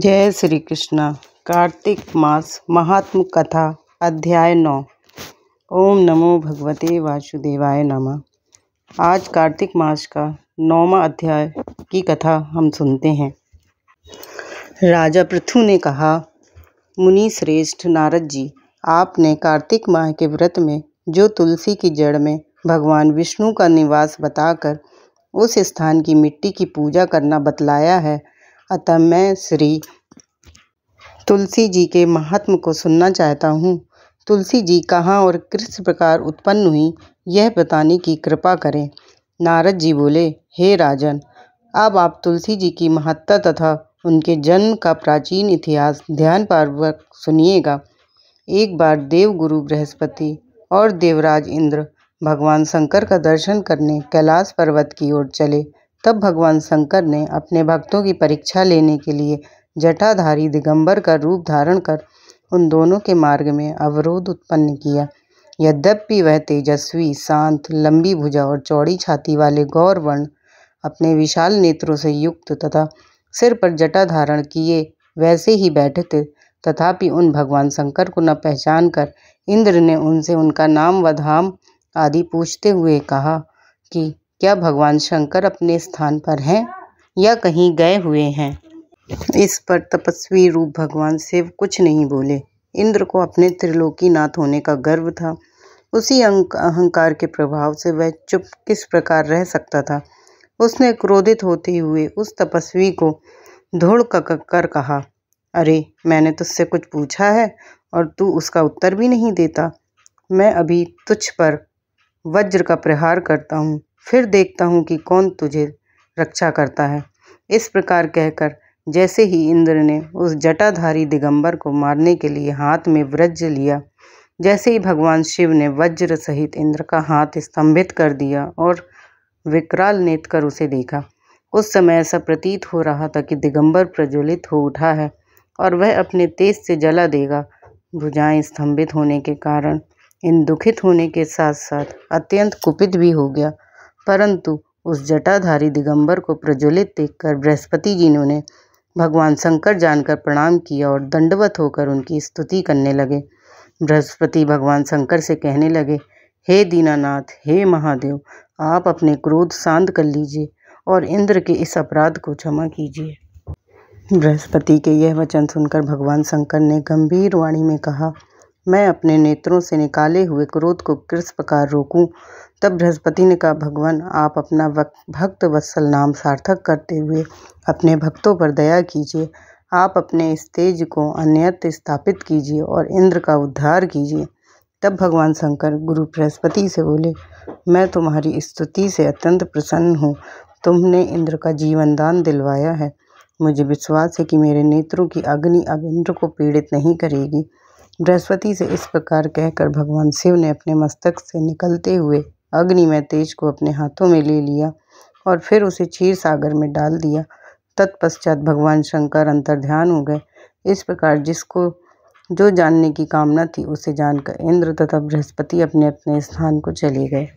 जय श्री कृष्णा कार्तिक मास महात्म कथा अध्याय नौ ओम नमो भगवते वासुदेवाय नमः आज कार्तिक मास का नौवा अध्याय की कथा हम सुनते हैं राजा पृथु ने कहा मुनि श्रेष्ठ नारद जी आपने कार्तिक माह के व्रत में जो तुलसी की जड़ में भगवान विष्णु का निवास बताकर उस स्थान की मिट्टी की पूजा करना बतलाया है अतः मैं श्री तुलसी जी के महात्म को सुनना चाहता हूँ तुलसी जी कहाँ और किस प्रकार उत्पन्न हुई यह बताने की कृपा करें नारद जी बोले हे राजन अब आप तुलसी जी की महत्ता तथा उनके जन्म का प्राचीन इतिहास ध्यान सुनिएगा एक बार देवगुरु बृहस्पति और देवराज इंद्र भगवान शंकर का दर्शन करने कैलाश पर्वत की ओर चले तब भगवान शंकर ने अपने भक्तों की परीक्षा लेने के लिए जटाधारी दिगंबर का रूप धारण कर उन दोनों के मार्ग में अवरोध उत्पन्न किया यद्यपि वह तेजस्वी शांत लंबी भुजा और चौड़ी छाती वाले गौरवर्ण अपने विशाल नेत्रों से युक्त तथा सिर पर जटा धारण किए वैसे ही बैठे थे तथापि उन भगवान शंकर को न पहचान कर इंद्र ने उनसे उनका नाम व धाम आदि पूछते हुए कहा कि क्या भगवान शंकर अपने स्थान पर हैं या कहीं गए हुए हैं इस पर तपस्वी रूप भगवान शिव कुछ नहीं बोले इंद्र को अपने त्रिलोकी नाथ होने का गर्व था उसी अहंकार के प्रभाव से वह चुप किस प्रकार रह सकता था उसने क्रोधित होते हुए उस तपस्वी को धोड़ कर कहा अरे मैंने तुझसे कुछ पूछा है और तू उसका उत्तर भी नहीं देता मैं अभी तुझ पर वज्र का प्रहार करता हूँ फिर देखता हूँ कि कौन तुझे रक्षा करता है इस प्रकार कहकर जैसे ही इंद्र ने उस जटाधारी दिगंबर को मारने के लिए हाथ में व्रज लिया जैसे ही भगवान शिव ने वज्र सहित इंद्र का हाथ स्तंभित कर दिया और विकराल नेत कर उसे देखा उस समय ऐसा प्रतीत हो रहा था कि दिगंबर प्रज्वलित हो उठा है और वह अपने तेज से जला देगा भुजाएं स्तंभित होने के कारण इन दुखित होने के साथ साथ अत्यंत कुपित भी हो गया परंतु उस जटाधारी दिगंबर को प्रज्वलित देखकर बृहस्पति जी ने उन्हें भगवान शंकर जानकर प्रणाम किया और दंडवत होकर उनकी स्तुति करने लगे बृहस्पति भगवान शंकर से कहने लगे हे दीनानाथ हे महादेव आप अपने क्रोध शांत कर लीजिए और इंद्र के इस अपराध को क्षमा कीजिए बृहस्पति के यह वचन सुनकर भगवान शंकर ने गंभीर वाणी में कहा मैं अपने नेत्रों से निकाले हुए क्रोध को किस प्रकार रोकूं तब बृहस्पति ने कहा भगवान आप अपना भक्त वत्सल नाम सार्थक करते हुए अपने भक्तों पर दया कीजिए आप अपने इस तेज को अन्यत्र स्थापित कीजिए और इंद्र का उद्धार कीजिए तब भगवान शंकर गुरु बृहस्पति से बोले मैं तुम्हारी स्तुति से अत्यंत प्रसन्न हूँ तुमने इंद्र का जीवन दान दिलवाया है मुझे विश्वास है कि मेरे नेत्रों की अग्नि अब इंद्र को पीड़ित नहीं करेगी बृहस्पति से इस प्रकार कहकर भगवान शिव ने अपने मस्तक से निकलते हुए अग्नि में तेज को अपने हाथों में ले लिया और फिर उसे क्षीर सागर में डाल दिया तत्पश्चात भगवान शंकर अंतर ध्यान हो गए इस प्रकार जिसको जो जानने की कामना थी उसे जानकर इंद्र तथा बृहस्पति अपने अपने स्थान को चले गए